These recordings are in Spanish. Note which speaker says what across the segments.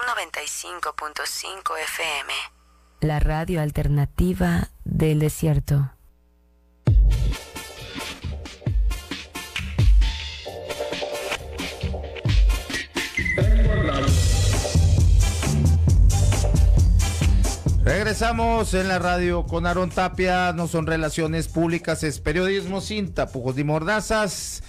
Speaker 1: 95.5 FM.
Speaker 2: La radio alternativa del desierto.
Speaker 1: Regresamos en la radio con Aaron Tapia, no son relaciones públicas, es periodismo sin tapujos ni mordazas.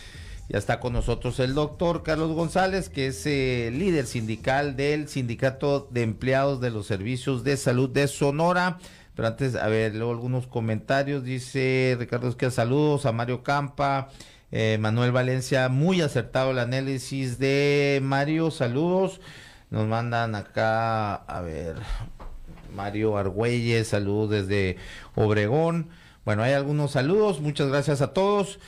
Speaker 1: Ya está con nosotros el doctor Carlos González, que es eh, líder sindical del Sindicato de Empleados de los Servicios de Salud de Sonora. Pero antes, a ver, luego algunos comentarios. Dice Ricardo Esquia, saludos a Mario Campa, eh, Manuel Valencia, muy acertado el análisis de Mario, saludos. Nos mandan acá, a ver, Mario Argüelles, saludos desde Obregón. Bueno, hay algunos saludos, muchas gracias a todos.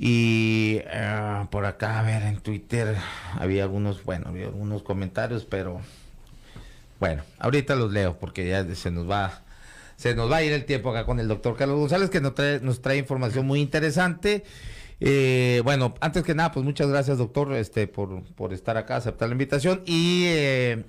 Speaker 1: Y ah, por acá, a ver, en Twitter había algunos, bueno, había algunos comentarios, pero bueno, ahorita los leo porque ya se nos va se nos va a ir el tiempo acá con el doctor Carlos González, que nos trae, nos trae información muy interesante. Eh, bueno, antes que nada, pues muchas gracias, doctor, este, por, por estar acá, aceptar la invitación. Y eh,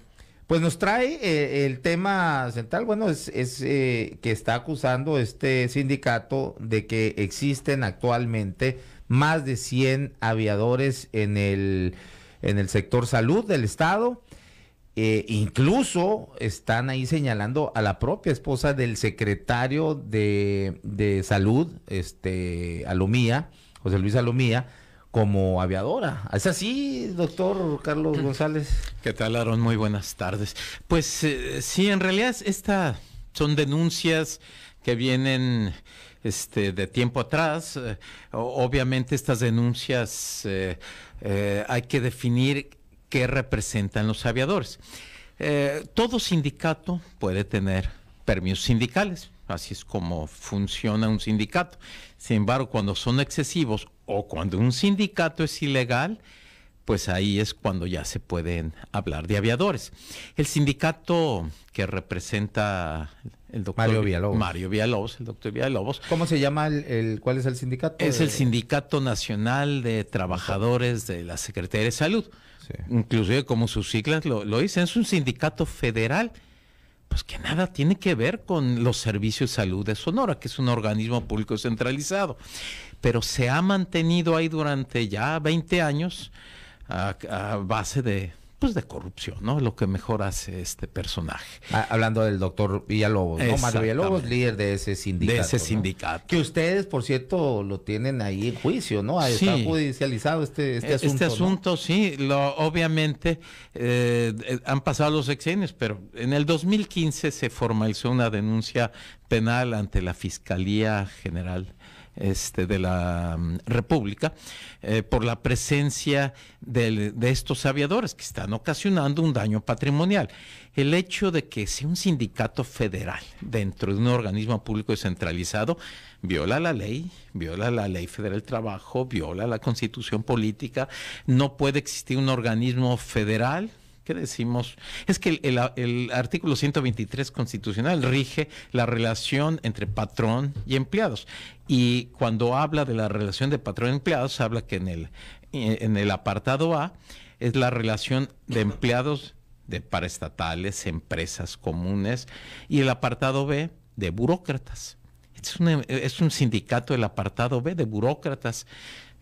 Speaker 1: pues nos trae eh, el tema central, bueno, es, es que está acusando este sindicato de que existen actualmente más de 100 aviadores en el, en el sector salud del Estado. e incluso están ahí señalando a la propia esposa del secretario de, de salud, este, Alomía, José
Speaker 2: Luis Alomía, como aviadora. ¿Es así, doctor Carlos mm. González? ¿Qué tal, Aaron? Muy buenas tardes. Pues eh, sí, en realidad esta son denuncias que vienen este, de tiempo atrás. Eh, obviamente estas denuncias eh, eh, hay que definir qué representan los aviadores. todo sindicato puede tener permisos sindicales, así es como funciona un sindicato. Sin embargo, cuando son excesivos o cuando un sindicato es ilegal, pues ahí es cuando ya se pueden hablar de aviadores. El sindicato que representa el doctor Mario Villalobos. Mario Villalobos, el doctor Villalobos.
Speaker 1: ¿Cómo se llama el, cuál es el sindicato? Es el eh,
Speaker 2: Sindicato Nacional de Trabajadores de la Secretaría de Salud. Inclusive como sus siglas lo, lo dicen, es un sindicato federal pues que nada tiene que ver con los servicios de salud de Sonora, que es un organismo público centralizado. Pero se ha mantenido ahí durante ya 20 años a, base de, pues de corrupción, ¿no? Lo que mejor hace este personaje. Ah, hablando del doctor Villalobos, ¿no? Mario Villalobos,
Speaker 1: líder de ese sindicato. Que ustedes, por cierto, lo tienen ahí en juicio,
Speaker 2: ¿no? judicializado este, este, este asunto. Este asunto, sí. Lo, obviamente eh, eh, han pasado los exenios, pero en el 2015 se formalizó una denuncia penal ante la Fiscalía General este, de la mm, República eh, por la presencia de, de estos aviadores que están ocasionando un daño patrimonial. El hecho de que sea un sindicato federal dentro de un organismo público descentralizado viola la ley, viola la ley federal del trabajo, viola la constitución política, no puede existir un organismo federal ¿Qué decimos? Es que el, artículo 123 constitucional rige la relación entre patrón y empleados. Y cuando habla de la relación de patrón y empleados, habla que en el, en el apartado A es la relación de empleados de paraestatales, empresas comunes, y el apartado B de burócratas. Es, es un sindicato, el apartado B de burócratas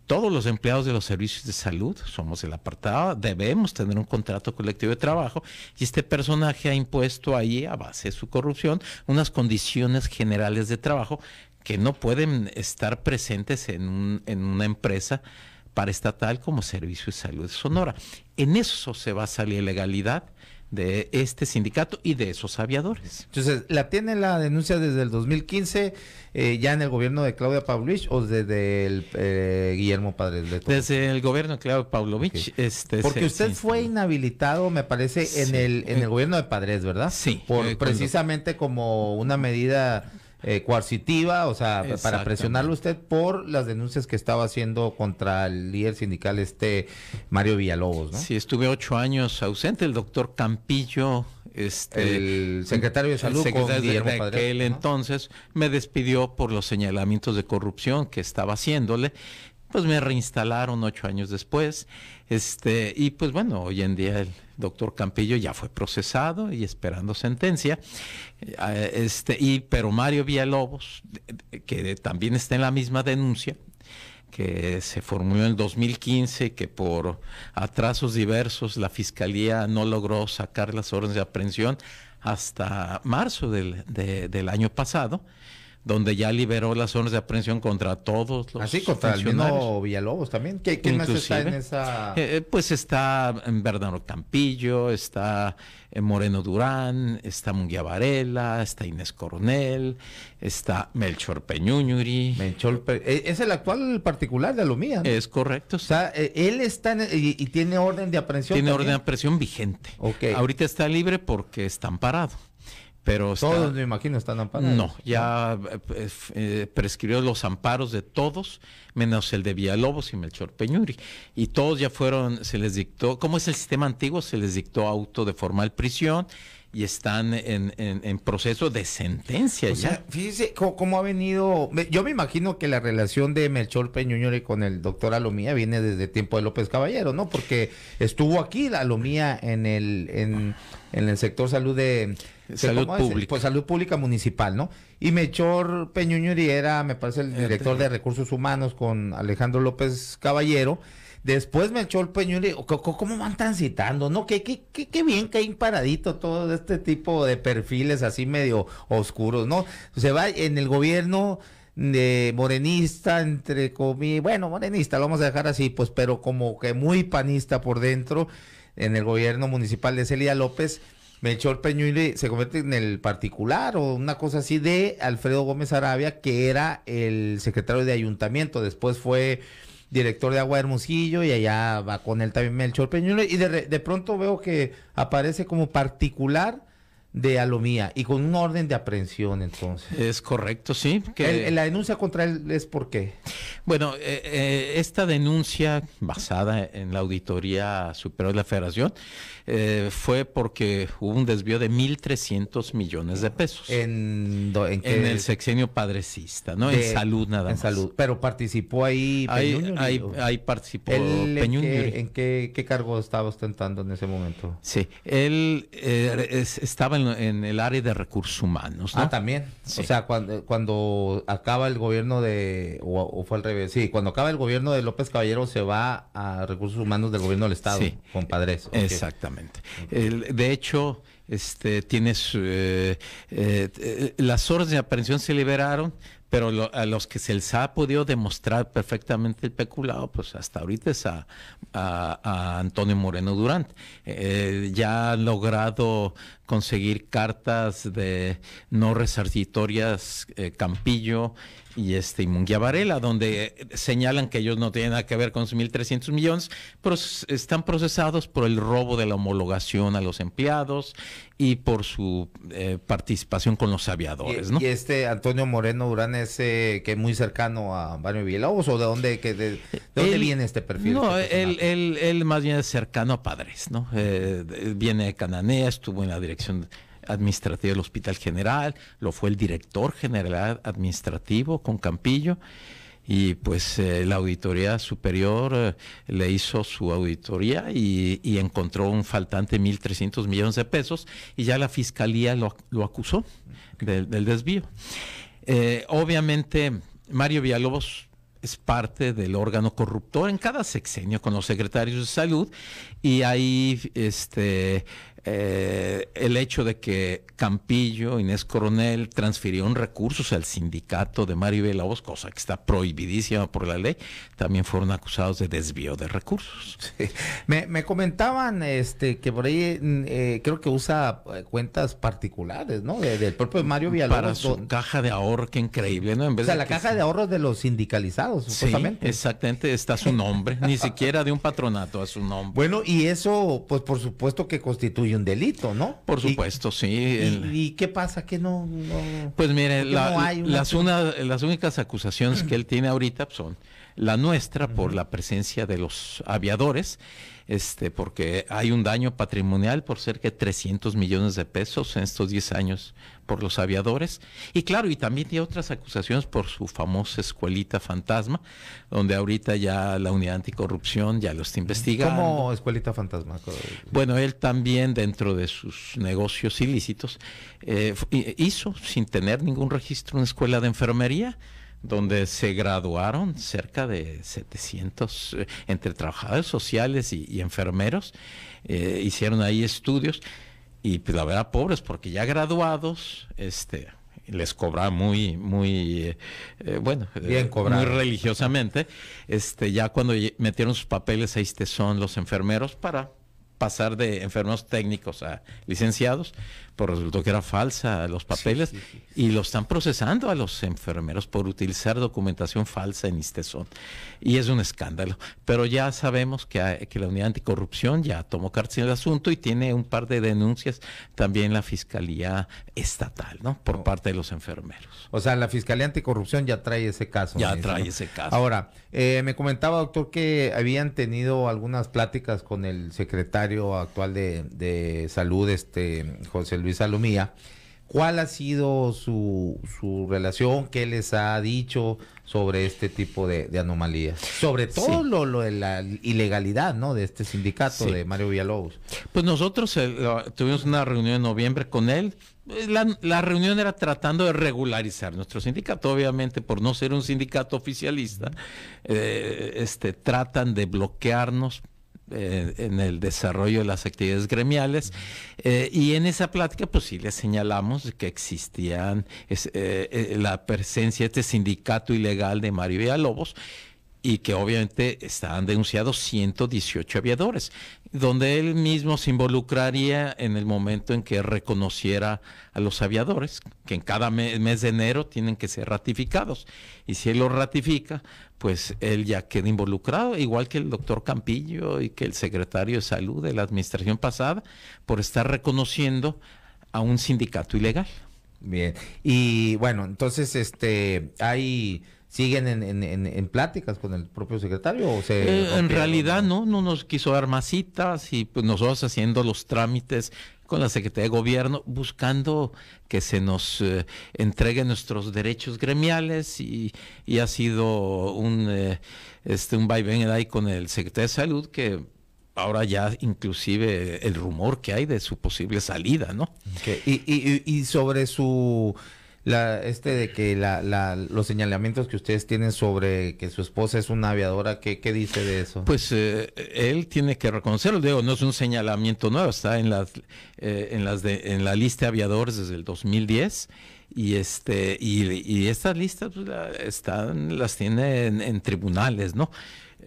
Speaker 2: todos los empleados de los servicios de salud, somos el apartado, debemos tener un contrato colectivo de trabajo y este personaje ha impuesto ahí, a base de su corrupción, unas condiciones generales de trabajo que no pueden estar presentes en, una empresa para estatal como Servicio de Salud Sonora. En eso se basa la ilegalidad de este sindicato y de esos aviadores. Entonces, ¿la tiene la denuncia
Speaker 1: desde el 2015 eh, ya en el gobierno de Claudia Pavlovich o desde el eh, Guillermo Padres Desde el gobierno de Claudia Pavlovich. Este, Porque usted fue inhabilitado, me parece, en, el, en el eh, gobierno de Padres, ¿verdad? Sí. Por, precisamente como una medida eh, coercitiva, o sea, para presionarlo usted por las denuncias que estaba haciendo contra el líder sindical este Mario Villalobos, ¿no? Sí, estuve ocho años ausente,
Speaker 2: el doctor Campillo, este, el secretario de salud, el aquel entonces, me despidió por los señalamientos de corrupción que estaba haciéndole pues me reinstalaron ocho años después, este, y pues bueno, hoy en día el, doctor Campillo ya fue procesado y esperando sentencia. Eh, este, y, pero Mario Villalobos, que también está en la misma denuncia, que se formuló en 2015 que por atrasos diversos la Fiscalía no logró sacar las órdenes de aprehensión hasta marzo del, del año pasado donde ya liberó las zonas de aprehensión contra todos los Así, ah, contra Villalobos también. ¿Qué, ¿Quién más está en esa...? Eh, eh, pues está mm, Bernardo Campillo, está eh, Moreno Durán, está Munguía Varela, está Inés Coronel, está Melchor Peñuñuri. Melchor es el actual particular de Alomía, Es correcto.
Speaker 1: O sea, él está y, tiene orden de aprehensión.
Speaker 2: Tiene orden de aprehensión vigente. Okay. Ahorita está libre porque está amparado. Pero todos, me imagino, están amparados. No, ya eh, eh, prescribió los amparos de todos, menos el de Villalobos y Melchor Peñuri. Y todos ya fueron, se les dictó, como es el sistema antiguo, se les dictó auto de formal prisión y están en, en, proceso de sentencia.
Speaker 1: fíjese cómo, ha venido. Yo me imagino que la relación de Melchor Peñuñuri con el doctor Alomía viene desde tiempo de López Caballero, ¿no? Porque estuvo aquí la Alomía en el, en, el sector salud de. Salud pública. Pues salud pública municipal, ¿no? Y Melchor Peñuñuri era, me parece, el director de recursos humanos con Alejandro López Caballero. Después Melchor echó ¿cómo van transitando? No, qué, qué, qué, bien que hay paradito todo este tipo de perfiles así medio oscuros, ¿no? Se va en el gobierno de morenista, entre comillas, bueno, morenista, lo vamos a dejar así, pues, pero como que muy panista por dentro, en el gobierno municipal de Celia López, Melchor Peñuile se convierte en el particular o una cosa así de Alfredo Gómez Arabia, que era el secretario de ayuntamiento, después fue director de Agua Hermosillo, y allá va con él también Melchor Peñuelo, y de, de pronto veo que aparece como particular de Alomía y con un orden de aprehensión entonces.
Speaker 2: Es correcto, sí. Que... la
Speaker 1: denuncia contra él es por qué.
Speaker 2: Bueno, eh, eh, esta denuncia basada en la Auditoría Superior de la Federación eh, fue porque hubo un desvío de 1.300 millones de pesos. ¿En, en, el sexenio padrecista, ¿no? en salud nada más. En
Speaker 1: salud, pero participó ahí Ahí, participó ¿En, qué, cargo estaba ostentando en ese momento?
Speaker 2: Sí, él estaba en en, el área de recursos humanos. Ah, también.
Speaker 1: O sea, cuando, cuando acaba el gobierno de, o, fue al revés, sí, cuando acaba el gobierno de López Caballero se va a recursos humanos del
Speaker 2: gobierno del Estado, sí.
Speaker 1: compadres. Exactamente.
Speaker 2: de hecho, este, tienes, eh, eh, eh, las horas de aprehensión se liberaron pero a los que se les ha podido demostrar perfectamente el peculado, pues hasta ahorita es a, Antonio Moreno Durant. Eh, ya ha logrado conseguir cartas de no resarcitorias eh, Campillo, y este y Varela, donde eh, señalan que ellos no tienen nada que ver con sus 1.300 millones, pero están procesados por el robo de la homologación a los empleados y por su eh, participación con los aviadores. Y, ¿no? y
Speaker 1: este Antonio Moreno Durán es que muy cercano a Mario Villalobos o de dónde, que de, viene este perfil? No,
Speaker 2: este él, más bien es cercano a padres, ¿no? Eh, viene de Cananea, estuvo en la dirección administrativa del Hospital General, lo fue el director general administrativo con Campillo y pues eh, la auditoría superior eh, le hizo su auditoría y, encontró un faltante 1.300 millones de pesos y ya la fiscalía lo, acusó del, desvío. Eh, obviamente Mario Villalobos es parte del órgano corruptor en cada sexenio con los secretarios de salud y ahí este eh, el hecho de que Campillo, Inés Coronel, transfirieron recursos al sindicato de Mario Villalobos, cosa que está prohibidísima por la ley, también fueron acusados de desvío de recursos. Me, comentaban este que por ahí
Speaker 1: mm, eh, creo que usa eh, cuentas particulares, ¿no? del propio Mario Villalobos. Para su
Speaker 2: caja de ahorro, que increíble, ¿no? En vez o sea, la caja de ahorros de los sindicalizados, supuestamente. Sí, exactamente, está su nombre, ni siquiera de un patronato, a su nombre.
Speaker 1: Bueno, y eso, pues por supuesto que
Speaker 2: constituye un delito, ¿no? Por supuesto, sí.
Speaker 1: Y, qué pasa? que no, Pues mire, las, una,
Speaker 2: las únicas acusaciones que él tiene ahorita pues, son la nuestra por la presencia de los aviadores, este, porque hay un daño patrimonial por cerca de 300 millones de pesos en estos 10 años por los aviadores y claro, y también tiene otras acusaciones por su famosa escuelita fantasma, donde ahorita ya la unidad anticorrupción ya los investiga. ¿Cómo
Speaker 1: escuelita fantasma?
Speaker 2: Bueno, él también dentro de sus negocios ilícitos eh, eh, hizo sin tener ningún registro una escuela de enfermería donde se graduaron cerca de 700 eh, entre trabajadores sociales y, enfermeros, hicieron ahí estudios y pues, la verdad pobres porque ya graduados este les cobra muy muy eh, eh, bueno eh, muy religiosamente este ya cuando metieron sus papeles ahí son los enfermeros para pasar de enfermeros técnicos a licenciados, por pues resultó que era falsa los papeles y lo están procesando a los enfermeros por utilizar documentación falsa en Istezón. Y es un escándalo. Pero ya sabemos que, que la unidad anticorrupción ya tomó cartas en el asunto y tiene un par de denuncias también la Fiscalía Estatal, ¿no? Por oh. parte de los enfermeros. O sea, la Fiscalía Anticorrupción ya trae ese caso. Ya trae ese caso. Ahora, eh, me comentaba,
Speaker 1: doctor, que habían tenido algunas pláticas con el secretario actual de, de Salud, este José Luis Salomía, ¿cuál ha sido su, su relación? ¿Qué les ha dicho sobre este tipo de, anomalías? Sobre todo lo, lo, de la ilegalidad ¿no? de este sindicato de Mario Villalobos.
Speaker 2: Pues nosotros eh, tuvimos una reunión en noviembre con él, eh, la, la, reunión era tratando de regularizar nuestro sindicato, obviamente por no ser un sindicato oficialista, eh, este, tratan de bloquearnos eh, en el desarrollo de las actividades gremiales. Eh, y en esa plática, pues sí le señalamos que existían eh, la presencia de este sindicato ilegal de Mario Lobos y que obviamente están denunciados 118 aviadores, donde él mismo se involucraría en el momento en que reconociera a los aviadores, que en cada mes, de enero tienen que ser ratificados. Y si él los ratifica, pues él ya queda involucrado, igual que el doctor Campillo y que el secretario de salud de la administración pasada, por estar reconociendo a un sindicato ilegal. Bien, y
Speaker 1: bueno, entonces este hay siguen en, pláticas con el propio secretario?
Speaker 2: O eh, en realidad no, no nos quiso dar más citas y pues nosotros haciendo los trámites con la Secretaría de Gobierno buscando que se nos eh, entreguen nuestros derechos gremiales y, ha sido un, eh, este, un vaivén ahí con el secretario de Salud que ahora ya inclusive el rumor que hay de su posible salida, ¿no? Y, y, y sobre su este
Speaker 1: de que los señalamientos que ustedes tienen sobre que su esposa es una aviadora,
Speaker 2: ¿qué, dice de eso? Pues eh, él tiene que reconocerlo, digo, no es un señalamiento nuevo, está en, las, eh, en, las en la lista de aviadores desde el 2010 y este y, estas listas pues, están, las tiene en, tribunales, ¿no?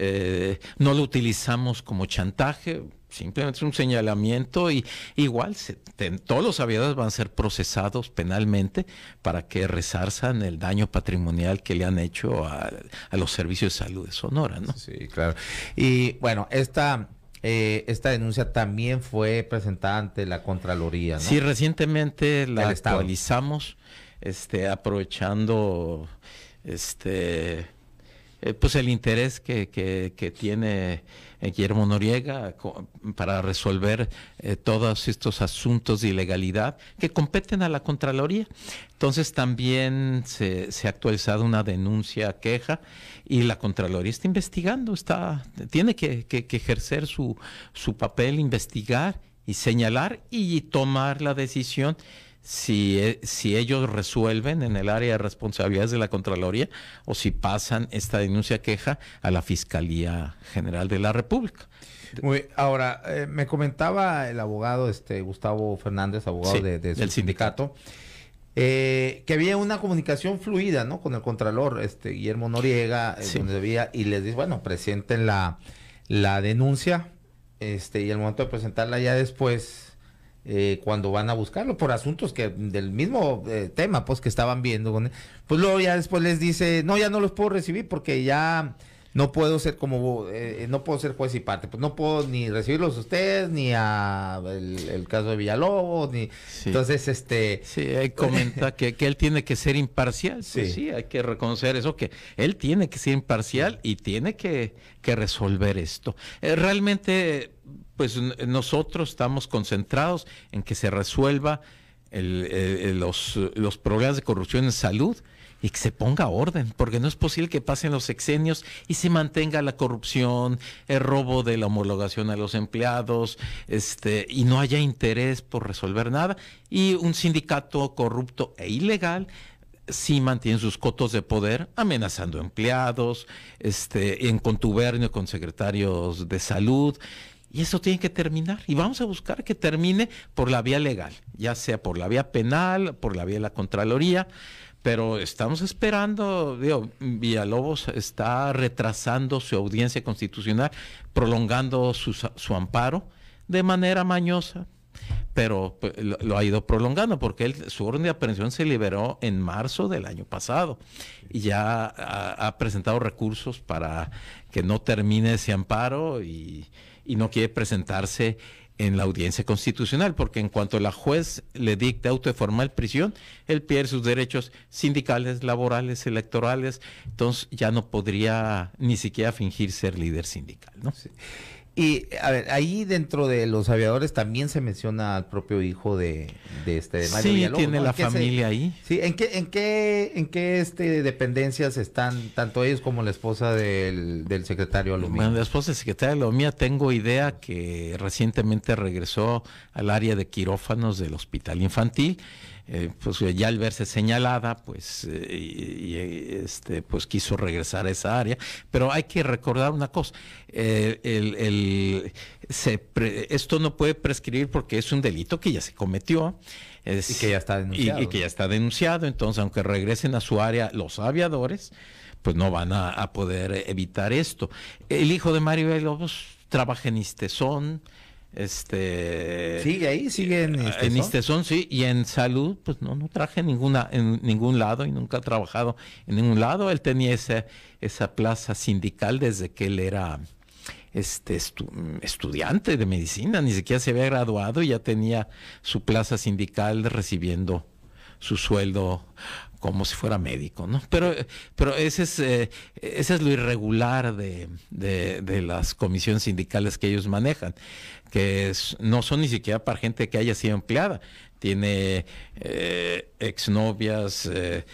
Speaker 2: Eh, no lo utilizamos como chantaje, simplemente es un señalamiento y igual todos los aviadores van a ser procesados penalmente para que resarzan el daño patrimonial que le han hecho a, los servicios de salud de Sonora, ¿no? Sí, claro. Y bueno, esta eh, esta denuncia también fue presentada ante la Contraloría, ¿no? Sí, recientemente la actualizamos, este, aprovechando este eh, pues el interés que, que, tiene eh, Guillermo Noriega para resolver eh, todos estos asuntos de ilegalidad que competen a la Contraloría. Entonces también se, ha actualizado una denuncia, queja, y la Contraloría está investigando, está, tiene que, que ejercer su, su papel, investigar y señalar y tomar la decisión si, e, si ellos resuelven en el área de responsabilidades de la Contraloría o si pasan esta denuncia queja a la Fiscalía General de la República.
Speaker 1: ahora, eh, me comentaba el abogado este Gustavo Fernández, abogado del sindicato, eh, que había una comunicación fluida, ¿no? Con el contralor, este Guillermo Noriega, eh, donde y les dice, bueno, presenten la, la denuncia, este, y el momento de presentarla ya después, eh, cuando van a buscarlo por asuntos que del mismo eh, tema pues que estaban viendo pues luego ya después les dice no ya no los puedo recibir porque ya no puedo ser como eh, no puedo ser juez y parte pues no puedo ni recibirlos a ustedes ni a el,
Speaker 2: caso de Villalobos ni entonces este sí comenta que, que, él tiene que ser imparcial pues sí. sí hay que reconocer eso que él tiene que ser imparcial y tiene que, resolver esto realmente pues nosotros estamos concentrados en que se resuelva eh, eh, los, problemas de corrupción en salud y que se ponga orden, porque no es posible que pasen los exenios y se mantenga la corrupción, el robo de la homologación a los empleados, este, y no haya interés por resolver nada, y un sindicato corrupto e ilegal sí mantiene sus cotos de poder amenazando empleados, este, en contubernio con secretarios de salud, y eso tiene que terminar. Y vamos a buscar que termine por la vía legal, ya sea por la vía penal, por la vía de la Contraloría. Pero estamos esperando, digo, Villalobos está retrasando su audiencia constitucional, prolongando su, amparo de manera mañosa, pero pues, lo, ha ido prolongando porque él, su orden de aprehensión se liberó en marzo del año pasado y ya ha, ha presentado recursos para que no termine ese amparo y y no quiere presentarse en la audiencia constitucional, porque en cuanto la juez le dicte auto de formal prisión, él pierde sus derechos sindicales, laborales, electorales, entonces ya no podría ni siquiera fingir ser líder sindical,
Speaker 1: ¿no? Y a ver, ahí dentro de los aviadores también se menciona al propio hijo de, de este Sí, tiene la familia ahí. Sí, ¿en qué, en qué,
Speaker 2: en qué este dependencias están tanto ellos como la esposa del, del secretario Alomía? la esposa del secretario Alomía tengo idea que recientemente regresó al área de quirófanos del hospital infantil eh, pues ya al verse señalada, pues, eh, este, pues quiso regresar a esa área. Pero hay que recordar una cosa, eh, el, esto no puede prescribir porque es un delito que ya se cometió. y que ya está denunciado. Y, que ya está denunciado, entonces aunque regresen a su área los aviadores, pues no van a, poder evitar esto. El hijo de Mario Lobos trabaja en Istezón, este sigue
Speaker 1: ahí, sigue en este
Speaker 2: son sí, y en salud, pues no, no traje ninguna, en ningún lado y nunca ha trabajado en ningún lado. Él tenía esa, plaza sindical desde que él era este estudiante de medicina, ni siquiera se había graduado y ya tenía su plaza sindical recibiendo su sueldo como si fuera médico, ¿no? Pero, pero ese, es, eh, es lo irregular de, las comisiones sindicales que ellos manejan, que no son ni siquiera para gente que haya sido empleada. Tiene eh, exnovias, eh,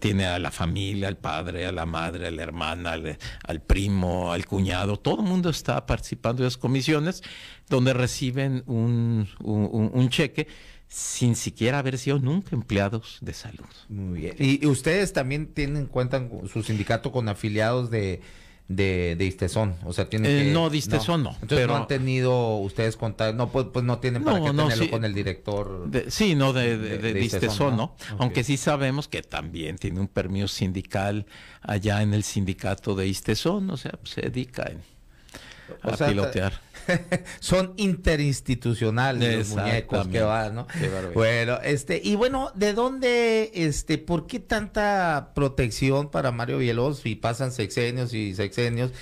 Speaker 2: tiene a la familia, al padre, a la madre, a la hermana, al, al primo, al cuñado. Todo el mundo está participando de las comisiones donde reciben un, un, cheque sin siquiera haber sido nunca empleados de salud.
Speaker 1: Muy bien. ¿Y, ustedes también tienen, cuentan su sindicato con afiliados de, de, Istezón, o sea, tienen eh, no, de no. no. Entonces no han tenido ustedes contacto, no, pues, pues, no
Speaker 2: tienen para tenerlo con el
Speaker 1: director.
Speaker 2: sí, no, de,
Speaker 1: de, ¿no? Aunque
Speaker 2: sí sabemos que también tiene un permiso sindical allá en el sindicato de Istezón, o sea, se dedica a pilotear. son interinstitucionales
Speaker 1: los muñecos que van, ¿no? bueno, este, y bueno, ¿de dónde, este, por qué tanta protección para Mario Bielos Y pasan sexenios y sexenios?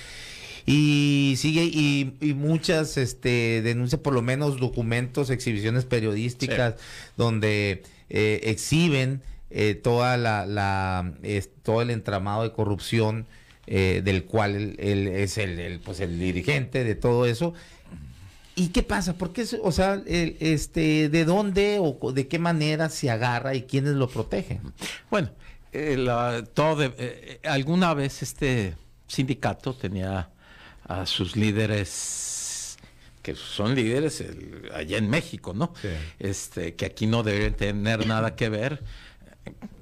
Speaker 1: y sigue y, muchas este denuncias por lo menos documentos exhibiciones periodísticas donde eh, exhiben eh, toda la, la todo el entramado de corrupción eh, del cual él, es el, pues el dirigente de todo eso. ¿Y qué pasa? ¿Por qué, o sea, este, de dónde o de qué manera se agarra y quiénes lo protegen?
Speaker 2: Bueno, eh, todo eh, alguna vez este sindicato tenía a sus líderes que son líderes allá en México, ¿no? Este, que aquí no deben tener nada que ver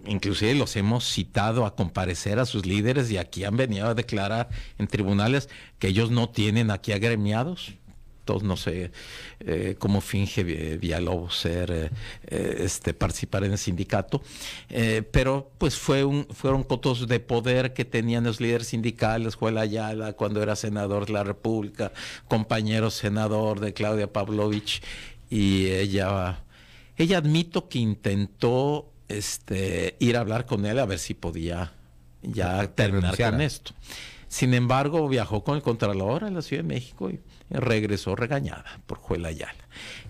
Speaker 2: inclusive los hemos citado a comparecer a sus líderes y aquí han venido a declarar en tribunales que ellos no tienen aquí agremiados. Entonces no sé eh, cómo finge Villalobos ser, eh, eh, este, participar en el sindicato, pero pues fue un, fueron cotos de poder que tenían los líderes sindicales, Juan Ayala cuando era senador de la República, compañero senador de Claudia Pavlovich y ella, ella admito que intentó este, ir a hablar con él a ver si podía ya terminar con esto. Sin embargo, viajó con el Contralor a la Ciudad de México y regresó regañada por Juela Ayala.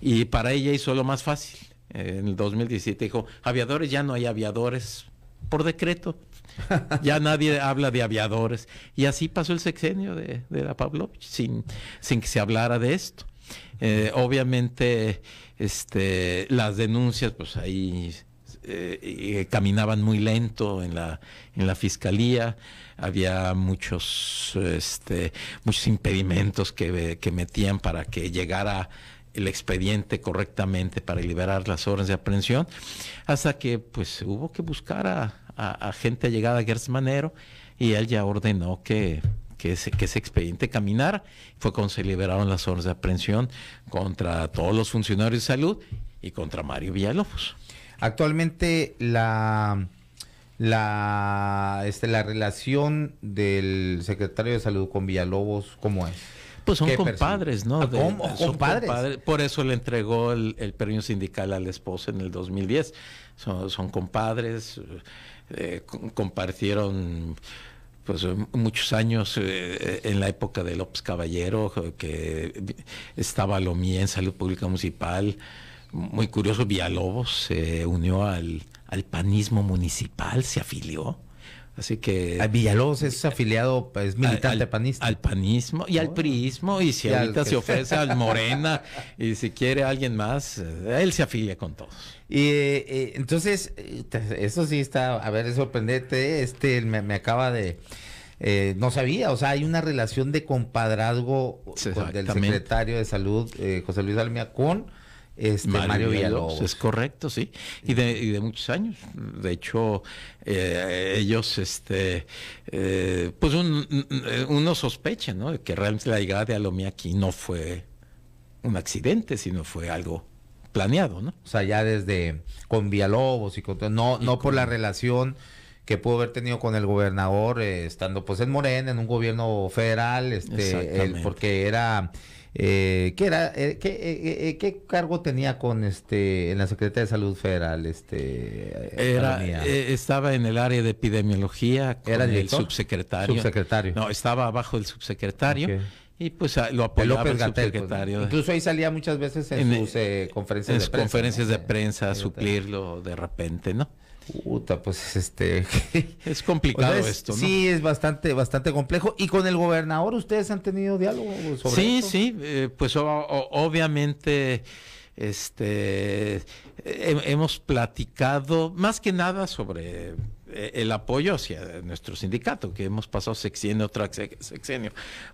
Speaker 2: Y para ella hizo lo más fácil. En el 2017 dijo, aviadores ya no hay aviadores por decreto. ya nadie habla de aviadores. Y así pasó el sexenio de, la Pavlovich, sin, sin que se hablara de esto. Eh, obviamente, este, las denuncias, pues ahí eh, eh, caminaban muy lento en la, en la fiscalía, había muchos, este, muchos impedimentos que, metían para que llegara el expediente correctamente para liberar las órdenes de aprehensión, hasta que pues hubo que buscar a, gente allegada a Gertz Manero y él ya ordenó que, ese, que ese expediente caminara. Fue cuando se liberaron las órdenes de aprehensión contra todos los funcionarios de salud y contra Mario Villalobos. Actualmente la,
Speaker 1: la, este, la relación del secretario de salud con
Speaker 2: Villalobos, ¿cómo es? Pues son compadres, ¿no? Ah, son ¿Compadres? por eso le entregó el, premio sindical al esposo en el 2010. Son, son compadres, eh, compartieron pues muchos años eh, eh, en la época de López Caballero, que estaba mío en Salud Pública Municipal muy curioso, Villalobos se unió al, al panismo municipal, se afilió. Así que. A ah, Villalobos es eh, afiliado, es militante panista. Al panismo y al oh. priismo, y si ahorita se ofrece al Morena, y si quiere alguien más, él se afilia con todos. Y eh, eh, entonces, eso sí
Speaker 1: está, a ver, es sorprendente. Este me, acaba de. no sabía, o sea, hay una relación de compadrazgo del secretario de Salud, José Luis Almia, con
Speaker 2: este, Mario, Villalobos. Es correcto, sí. Y de, y de muchos años. De hecho, eh, ellos, este, eh, pues uno sospecha, ¿no? Que realmente la llegada de Alomía aquí no fue un accidente, sino fue algo planeado, ¿no? O sea, ya desde con Villalobos y con no, no por la
Speaker 1: relación que pudo haber tenido con el gobernador, eh, estando pues en Morena, en un gobierno federal, este, porque era eh, ¿qué, era, eh, eh, eh, qué, cargo tenía con este en la Secretaría de Salud Federal? Este, era, estaba
Speaker 2: en el área de epidemiología ¿Era el, subsecretario. subsecretario. No, estaba abajo del subsecretario. Y pues lo apoyaba el, pues, subsecretario. incluso
Speaker 1: ahí salía muchas veces en,
Speaker 2: sus conferencias conferencias de prensa suplirlo de repente, ¿no? Puta, pues este. es complicado pues, esto, ¿no? Sí,
Speaker 1: es bastante, bastante complejo. ¿Y con el gobernador ustedes han tenido diálogo sobre Sí, esto? sí,
Speaker 2: eh, pues obviamente este hemos platicado más que nada sobre eh, el apoyo hacia nuestro sindicato, que hemos pasado sexenio tras sexenio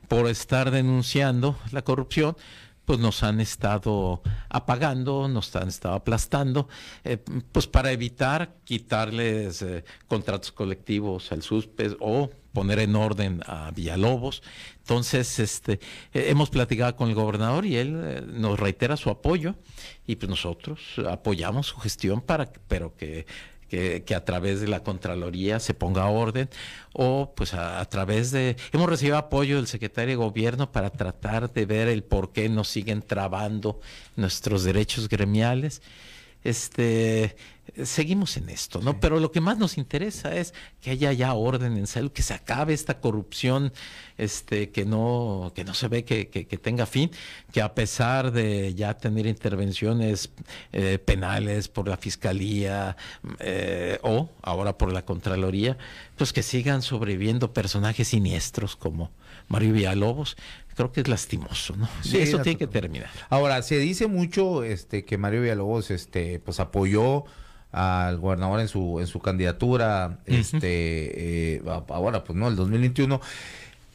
Speaker 2: por estar denunciando la corrupción, pues nos han estado apagando, nos han estado aplastando, eh, pues para evitar quitarles eh, contratos colectivos al SUSPES o poner en orden a Villalobos. Entonces, este, eh, hemos platicado con el gobernador y él nos reitera su apoyo y pues nosotros apoyamos su gestión para, pero que que, a través de la Contraloría se ponga orden o pues a, a, través de... Hemos recibido apoyo del secretario de Gobierno para tratar de ver el por qué nos siguen trabando nuestros derechos gremiales este, seguimos en esto, ¿no? Pero lo que más nos interesa es que haya ya orden en salud, que se acabe esta corrupción, este, que no, que no se ve que, tenga fin, que a pesar de ya tener intervenciones eh, penales por la fiscalía eh, o ahora por la Contraloría, pues que sigan sobreviviendo personajes siniestros como Mario Villalobos, creo que es lastimoso, ¿no? Sí, eso tiene que terminar.
Speaker 1: Ahora, se dice mucho este que Mario Villalobos este pues apoyó al gobernador en su en su candidatura este eh, ahora pues no el 2021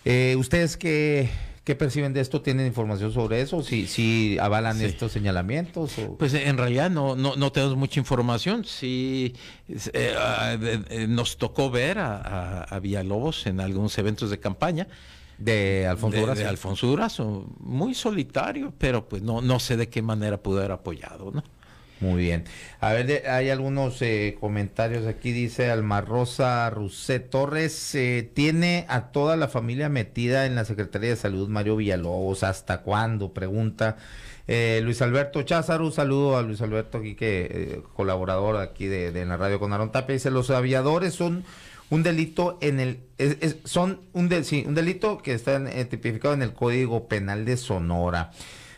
Speaker 1: eh, ustedes qué ¿Qué perciben de esto? ¿Tienen información sobre eso? ¿Si, si avalan estos señalamientos?
Speaker 2: Pues en realidad no, no, tenemos mucha información. Sí eh, nos tocó ver a Villalobos en algunos eventos de campaña de Alfonso Durazo. De Alfonso Durazo, Muy solitario, pero pues no, no sé de qué manera pudo haber apoyado, ¿no? Muy bien. A ver, hay algunos eh, comentarios aquí. Dice
Speaker 1: Alma Rosa Torres, eh, tiene a toda la familia metida en la Secretaría de Salud Mario Villalobos. ¿Hasta cuándo? Pregunta. Eh, Luis Alberto Cházaro, un saludo a Luis Alberto aquí, que colaborador aquí de, la radio con Aaron Tapia. Dice, los aviadores son un delito en el son un, un delito que está eh, tipificado en el Código Penal de Sonora.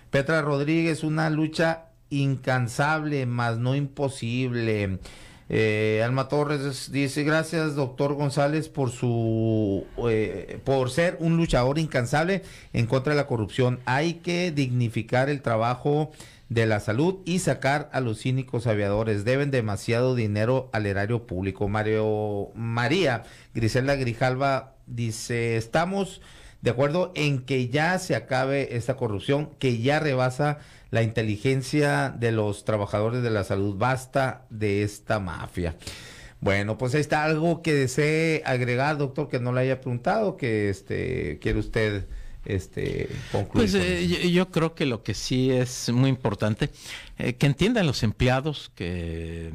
Speaker 1: Petra Rodríguez, una lucha incansable, más no imposible. Eh, Alma Torres dice gracias doctor González por su eh, por ser un luchador incansable en contra de la corrupción. Hay que dignificar el trabajo de la salud y sacar a los cínicos aviadores. Deben demasiado dinero al erario público. Mario María Griselda Grijalva dice, estamos de acuerdo en que ya se acabe esta corrupción, que ya rebasa la inteligencia de los trabajadores de la salud. Basta de esta mafia. Bueno, pues ahí está algo que desee agregar, doctor, que no le haya preguntado, que este quiere usted
Speaker 2: este, concluir. Pues eh, yo, creo que lo que sí es muy importante, eh, que entiendan los empleados que,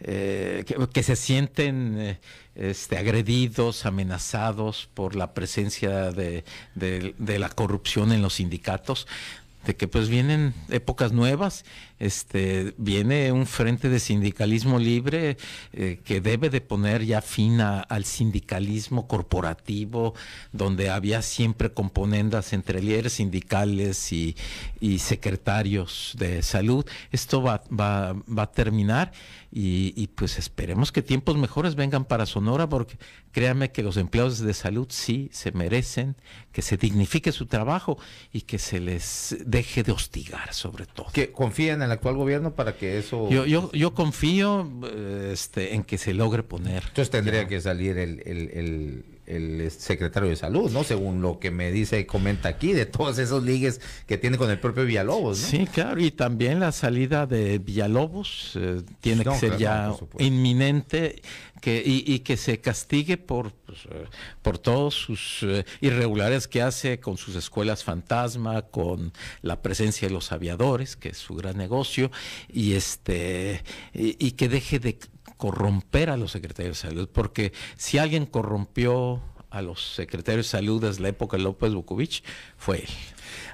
Speaker 2: eh, se sienten este, agredidos, amenazados por la presencia de la corrupción en los sindicatos de que pues vienen épocas nuevas, este, viene un frente de sindicalismo libre eh, que debe de poner ya fin al sindicalismo corporativo, donde había siempre componendas entre líderes sindicales y, secretarios de salud. Esto va, va, va a terminar y, pues esperemos que tiempos mejores vengan para Sonora, porque créame que los empleados de salud sí se merecen que se dignifique su trabajo y que se les deje de hostigar, sobre todo. Que confíen
Speaker 1: en el actual gobierno para que eso. Yo,
Speaker 2: yo, yo confío este, en que se logre poner.
Speaker 1: Entonces tendría que salir el el secretario de salud, ¿no? Según lo que me dice y comenta aquí, de todos esos ligues que tiene con el propio Villalobos, ¿no? Sí, claro, y también la
Speaker 2: salida de Villalobos eh, tiene que ser ya inminente que, y, que se castigue por, pues, eh, por todos sus eh, irregulares que hace con sus escuelas fantasma, con la presencia de los aviadores, que es su gran negocio, y este y que deje de corromper a los secretarios de salud, porque si alguien corrompió a los secretarios de salud desde la época de López
Speaker 1: Bukovic, fue él,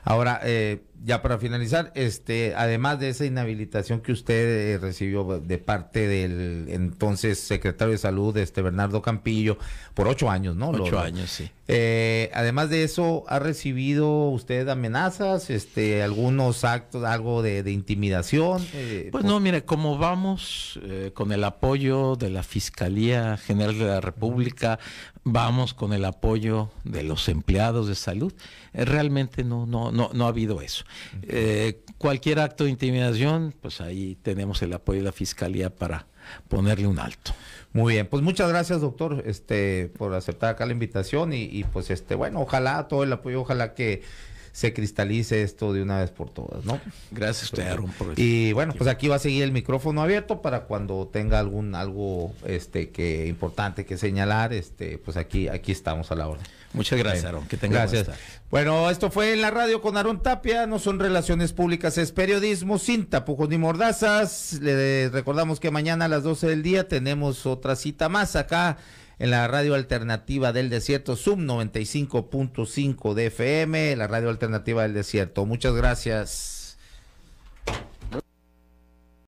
Speaker 1: Ahora, eh, ya para finalizar, este, además de esa inhabilitación que usted eh, recibió de parte del entonces secretario de salud, este Bernardo Campillo, por ocho años, ¿no? Ocho años, sí. Eh, además de eso, ¿ha recibido usted amenazas, este, algunos actos, algo de,
Speaker 2: intimidación? pues no, mire, como vamos con el apoyo de la Fiscalía General de la República, vamos con el apoyo de los empleados de salud. Eh, realmente no, no, no, no ha habido eso. Eh, cualquier acto de intimidación, pues ahí tenemos el apoyo de la fiscalía para ponerle un alto. Muy bien,
Speaker 1: pues muchas gracias doctor, este, por aceptar acá la invitación y, y pues este, bueno, ojalá todo el apoyo, ojalá que se cristalice esto de una vez por todas, ¿no? Gracias usted, Aaron, por Y bueno, pues aquí va a seguir el micrófono abierto para cuando tenga algún algo este que importante que señalar, este, pues aquí aquí estamos a la orden. Muchas gracias, Aaron. Que tenga gracias. Bueno, esto fue en la radio con Aaron Tapia. No son relaciones públicas, es periodismo sin tapujos ni mordazas. Le recordamos que mañana a las 12 del día tenemos otra cita más acá en la radio alternativa del desierto, sub 95.5 de FM, la radio alternativa del desierto. Muchas gracias.